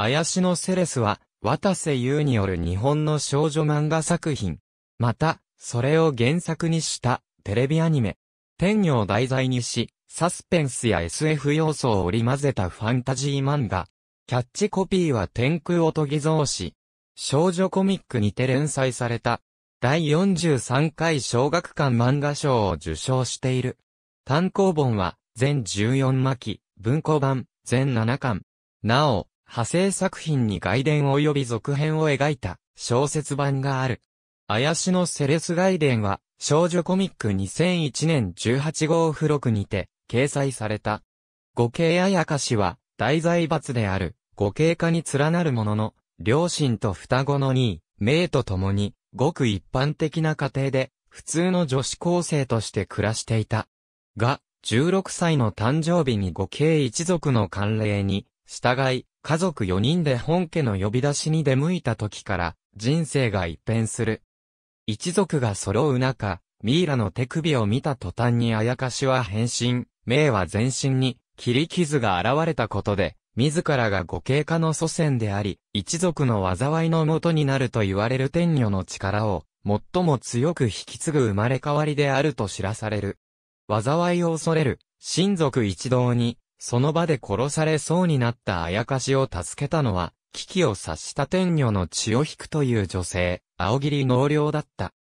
怪しのセレスは、渡瀬優による日本の少女漫画作品。また、それを原作にしたテレビアニメ。天女を題材にし、サスペンスや SF 要素を織り交ぜたファンタジー漫画。キャッチコピーは天空おとぎ造詞。少女コミックにて連載された。第43回小学館漫画賞を受賞している。単行本は、全14巻、文庫版、全7巻。なお、派生作品に外伝及び続編を描いた小説版がある。怪しのセレス外伝は少女コミック2001年18号付録にて掲載された。五景や香氏は大財閥である五景家に連なるものの、両親と双子の兄、名と共に、ごく一般的な家庭で、普通の女子高生として暮らしていた。が、16歳の誕生日に五景一族の慣例に、従い、家族4人で本家の呼び出しに出向いた時から、人生が一変する。一族が揃う中、ミイラの手首を見た途端にあやかしは変身、名は全身に、切り傷が現れたことで、自らが後経家の祖先であり、一族の災いのもとになると言われる天女の力を、最も強く引き継ぐ生まれ変わりであると知らされる。災いを恐れる、親族一同に、その場で殺されそうになったあやかしを助けたのは、危機を察した天女の血を引くという女性、青霧納涼だった。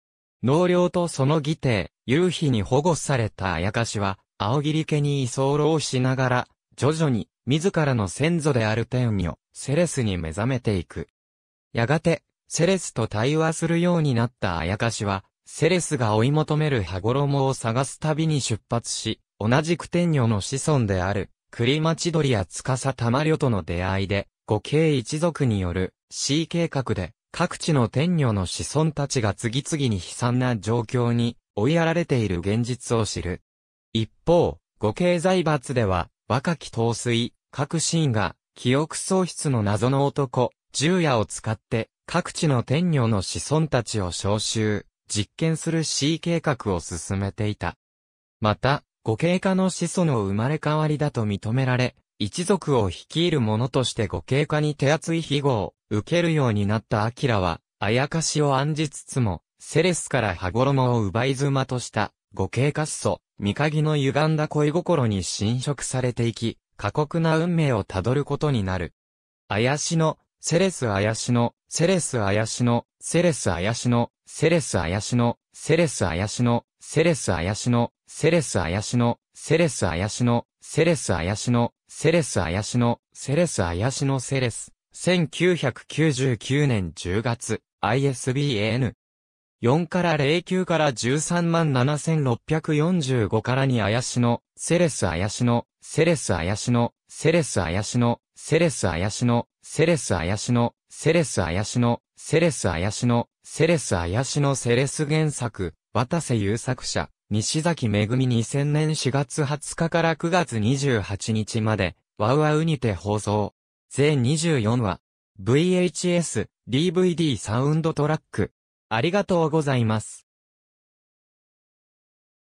納涼とその義弟、夕日に保護されたあやかしは、青霧家に居候しながら、徐々に、自らの先祖である天女、セレスに目覚めていく。やがて、セレスと対話するようになったあやかしは、セレスが追い求める羽衣を探す旅に出発し、同じく天女の子孫である、栗町鳥や司玉旅との出会いで、五系一族による C 計画で、各地の天女の子孫たちが次々に悲惨な状況に追いやられている現実を知る。一方、五系財閥では、若き陶水、各シーンが、記憶喪失の謎の男、銃夜を使って、各地の天女の子孫たちを召集、実験する C 計画を進めていた。また、五経化の始祖の生まれ変わりだと認められ、一族を率いる者として五経化に手厚い庇護を受けるようになった明は、あやかしを案じつつも、セレスから羽衣を奪い妻とした五経家始祖、三影の歪んだ恋心に侵食されていき、過酷な運命をたどることになる。やしの、セレス怪しの、セレス怪しの、セレス怪しの、セレス怪しの、セレス怪しの、セレス怪しの、セレス怪しの、セレス怪しの、セレス怪しの、セレス怪しの、セレス怪しのセレス。1999年10月、ISBN。4から09から137,645万からにあやしの、セレスあやしの、セレスあやしの、セレスあやしの、セレスあやしの、セレスあやしの、セレスあやしの、セレスあやしの、セレスあやしのセレス原作、渡瀬優作者。西崎めぐみ2000年4月20日から9月28日まで、ワウワウにて放送。全24話。VHS、DVD サウンドトラック。ありがとうございます。